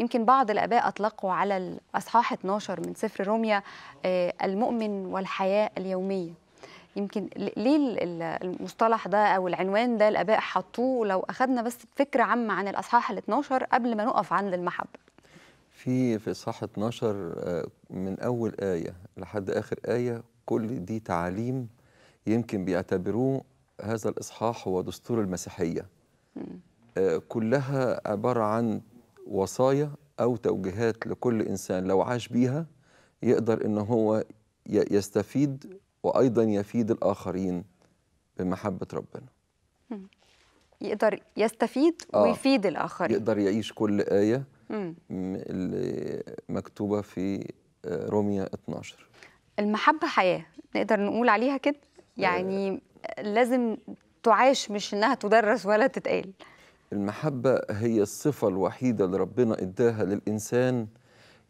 يمكن بعض الآباء أطلقوا على الأصحاح 12 من سفر روميا آه، المؤمن والحياة اليومية يمكن ليه المصطلح ده او العنوان ده الاباء حطوه لو اخذنا بس فكره عامه عن الاصحاح ال 12 قبل ما نقف عند المحبه في في اصحاح 12 آه، من اول ايه لحد اخر ايه كل دي تعاليم يمكن بيعتبروه هذا الاصحاح هو دستور المسيحيه آه، كلها عباره عن وصايا أو توجيهات لكل إنسان لو عاش بيها يقدر إن هو يستفيد وأيضا يفيد الآخرين بمحبة ربنا يقدر يستفيد آه ويفيد الآخرين يقدر يعيش كل آية اللي مكتوبة في آه، روميا 12 المحبة حياة نقدر نقول عليها كده يعني آه لازم تعاش مش إنها تدرس ولا تتقال المحبة هي الصفة الوحيدة اللي ربنا إداها للإنسان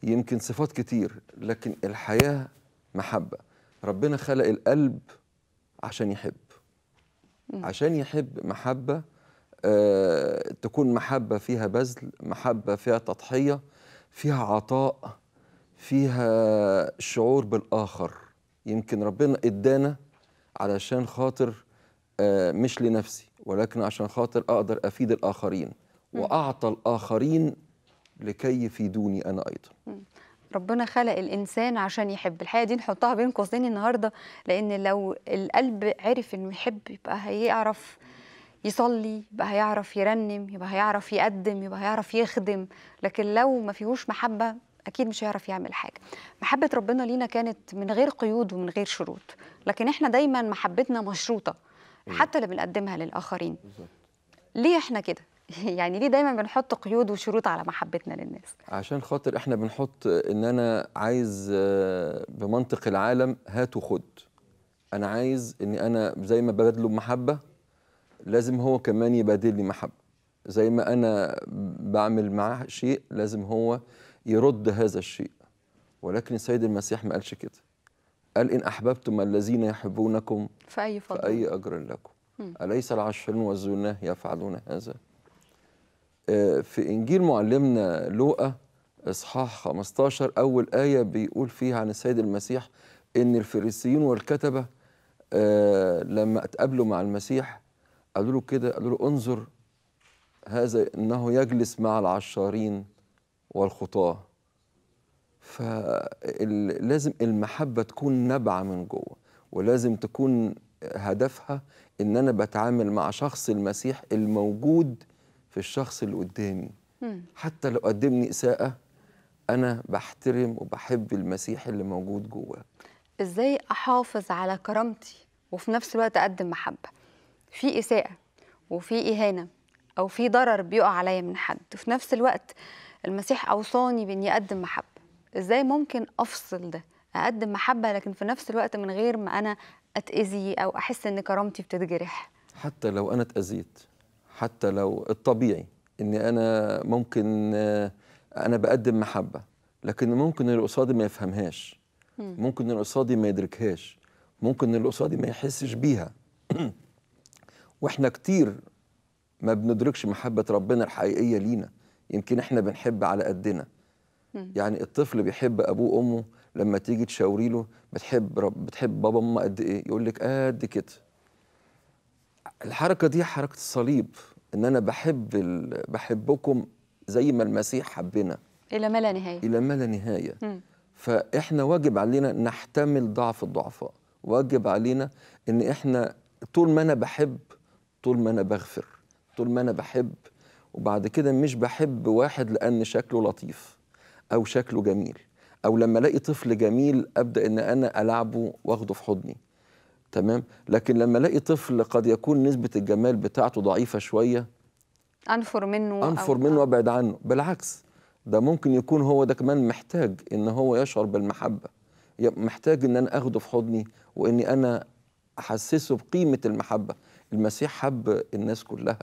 يمكن صفات كتير لكن الحياة محبة ربنا خلق القلب عشان يحب عشان يحب محبة آه، تكون محبة فيها بذل محبة فيها تضحية فيها عطاء فيها شعور بالآخر يمكن ربنا إدانا علشان خاطر آه، مش لنفسي ولكن عشان خاطر أقدر أفيد الآخرين وأعطى الآخرين لكي يفيدوني أنا أيضا ربنا خلق الانسان عشان يحب الحقيقه دي نحطها بين قوسين النهارده لان لو القلب عرف انه يحب يبقى هيعرف يصلي يبقى هيعرف يرنم يبقى هيعرف يقدم يبقى هيعرف يخدم لكن لو ما فيهوش محبه اكيد مش هيعرف يعمل حاجه محبه ربنا لينا كانت من غير قيود ومن غير شروط لكن احنا دايما محبتنا مشروطه حتى اللي بنقدمها للاخرين بالظبط ليه احنا كده يعني ليه دايما بنحط قيود وشروط على محبتنا للناس عشان خاطر احنا بنحط ان انا عايز آه، بمنطق العالم هات وخد انا عايز ان انا زي ما ببادله محبه لازم هو كمان يبادلني محبه زي ما انا بعمل معاه شيء لازم هو يرد هذا الشيء ولكن السيد المسيح ما قالش كده قال إن أحببتم الذين يحبونكم فأي فضل فأي أجر لكم أليس العشرون والزنا يفعلون هذا آه، في إنجيل معلمنا لوقا إصحاح 15 أول آية بيقول فيها عن السيد المسيح إن الفريسيين والكتبة آه، لما اتقابلوا مع المسيح قالوا له كده قالوا له انظر هذا انه يجلس مع العشارين والخطاه فلازم المحبة تكون نابعة من جوه ولازم تكون هدفها إن أنا بتعامل مع شخص المسيح الموجود في الشخص اللي قدامي حتى لو قدمني إساءة أنا بحترم وبحب المسيح اللي موجود جواه إزاي أحافظ على كرامتي وفي نفس الوقت أقدم محبة في إساءة وفي إهانة أو في ضرر بيقع عليا من حد وفي نفس الوقت المسيح أوصاني بإني أقدم محبة ازاي ممكن افصل ده اقدم محبه لكن في نفس الوقت من غير ما انا اتاذي او احس ان كرامتي بتتجرح حتى لو انا اتاذيت حتى لو الطبيعي ان انا ممكن آه، انا بقدم محبه لكن ممكن اللي قصادي ما يفهمهاش ممكن اللي قصادي ما يدركهاش ممكن اللي قصادي ما يحسش بيها واحنا كتير ما بندركش محبه ربنا الحقيقيه لينا يمكن احنا بنحب على قدنا يعني الطفل بيحب ابوه وامه لما تيجي تشاوري له بتحب رب بتحب بابا وماما قد ايه يقول لك قد كده الحركه دي حركه الصليب ان انا بحب ال... بحبكم زي ما المسيح حبنا الى ما لا نهايه الى ما لا نهايه مم. فاحنا واجب علينا نحتمل ضعف الضعفاء واجب علينا ان احنا طول ما انا بحب طول ما انا بغفر طول ما انا بحب وبعد كده مش بحب واحد لان شكله لطيف او شكله جميل او لما الاقي طفل جميل ابدا ان انا العبه واخده في حضني تمام لكن لما الاقي طفل قد يكون نسبه الجمال بتاعته ضعيفه شويه انفر منه انفر أو منه وابعد عنه بالعكس ده ممكن يكون هو ده كمان محتاج ان هو يشعر بالمحبه محتاج ان انا اخده في حضني واني انا احسسه بقيمه المحبه المسيح حب الناس كلها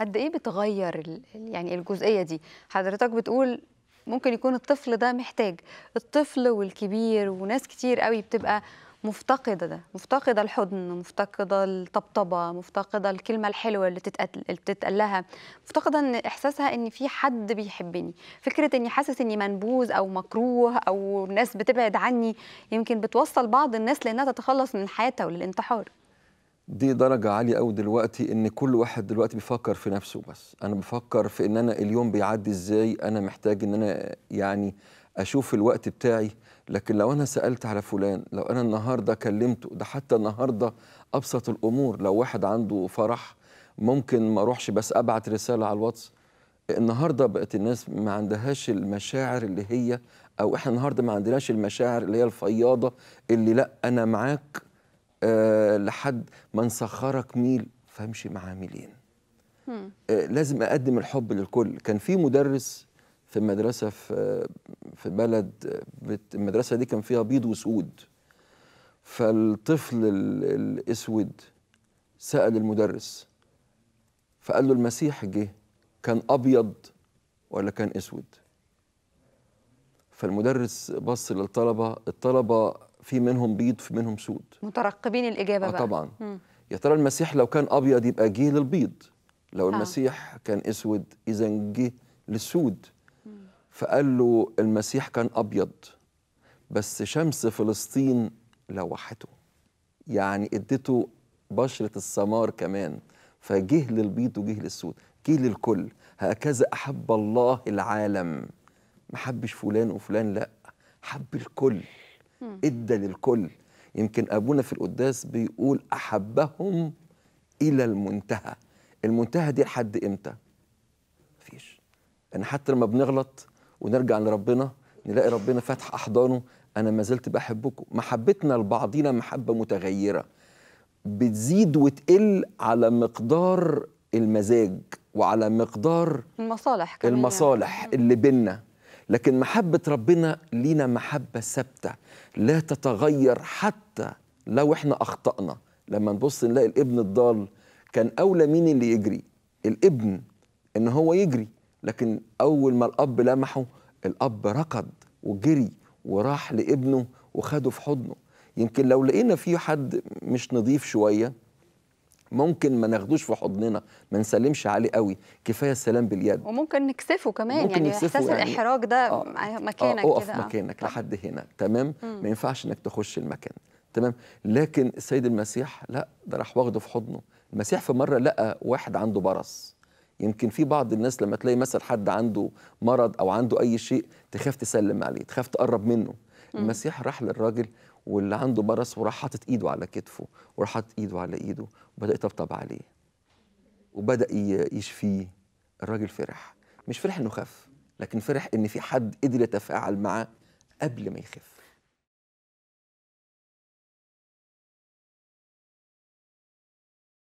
قد ايه بتغير يعني الجزئيه دي حضرتك بتقول ممكن يكون الطفل ده محتاج الطفل والكبير وناس كتير قوي بتبقى مفتقده ده مفتقده الحضن مفتقده الطبطبه مفتقده الكلمه الحلوه اللي بتتقال لها مفتقده ان احساسها ان في حد بيحبني فكره اني حاسس اني منبوذ او مكروه او ناس بتبعد عني يمكن بتوصل بعض الناس لانها تتخلص من حياتها وللانتحار دي درجة عالية قوي دلوقتي إن كل واحد دلوقتي بيفكر في نفسه بس أنا بفكر في إن أنا اليوم بيعدي إزاي أنا محتاج إن أنا يعني أشوف الوقت بتاعي لكن لو أنا سألت على فلان لو أنا النهاردة كلمته ده حتى النهاردة أبسط الأمور لو واحد عنده فرح ممكن ما أروحش بس أبعت رسالة على الواتس النهارده بقت الناس ما عندهاش المشاعر اللي هي او احنا النهارده ما عندناش المشاعر اللي هي الفياضه اللي لا انا معاك آه، لحد ما نسخرك ميل فامشي مع ميلين آه، لازم اقدم الحب للكل كان في مدرس في مدرسه في آه، في بلد المدرسه دي كان فيها بيض وسود فالطفل الاسود سال المدرس فقال له المسيح جه كان ابيض ولا كان اسود فالمدرس بص للطلبه الطلبه في منهم بيض في منهم سود مترقبين الاجابه آه طبعا يا ترى المسيح لو كان ابيض يبقى جه للبيض لو آه. المسيح كان اسود اذا جه للسود فقال له المسيح كان ابيض بس شمس فلسطين لوحته يعني اديته بشره السمار كمان فجه للبيض وجه للسود جه للكل هكذا احب الله العالم ما حبش فلان وفلان لا حب الكل ادى للكل يمكن ابونا في القداس بيقول احبهم الى المنتهى المنتهى دي لحد امتى مفيش انا يعني حتى لما بنغلط ونرجع لربنا نلاقي ربنا فاتح احضانه انا ما زلت بحبكم محبتنا لبعضينا محبه متغيره بتزيد وتقل على مقدار المزاج وعلى مقدار المصالح كمان يعني. المصالح يعني. اللي بينا لكن محبة ربنا لينا محبة ثابتة لا تتغير حتى لو احنا أخطأنا لما نبص نلاقي الابن الضال كان أولى مين اللي يجري الابن إن هو يجري لكن أول ما الأب لمحه الأب ركض وجري وراح لابنه وخده في حضنه يمكن لو لقينا فيه حد مش نظيف شويه ممكن ما ناخدوش في حضننا ما نسلمش عليه قوي كفايه السلام باليد وممكن نكسفه كمان ممكن يعني نكسفه احساس يعني الاحراج ده آه مكانك آه اقف آه، مكانك لحد هنا تمام مم. ما ينفعش انك تخش المكان تمام لكن السيد المسيح لا ده راح واخده في حضنه المسيح في مره لقى واحد عنده برص يمكن في بعض الناس لما تلاقي مثلا حد عنده مرض او عنده اي شيء تخاف تسلم عليه تخاف تقرب منه مم. المسيح راح للراجل واللي عنده برص وراح حاطط ايده على كتفه وراح حاطط ايده على ايده بدأ يطبطب عليه وبدأ يشفيه الراجل فرح مش فرح إنه خف لكن فرح إن في حد قدر يتفاعل معاه قبل ما يخف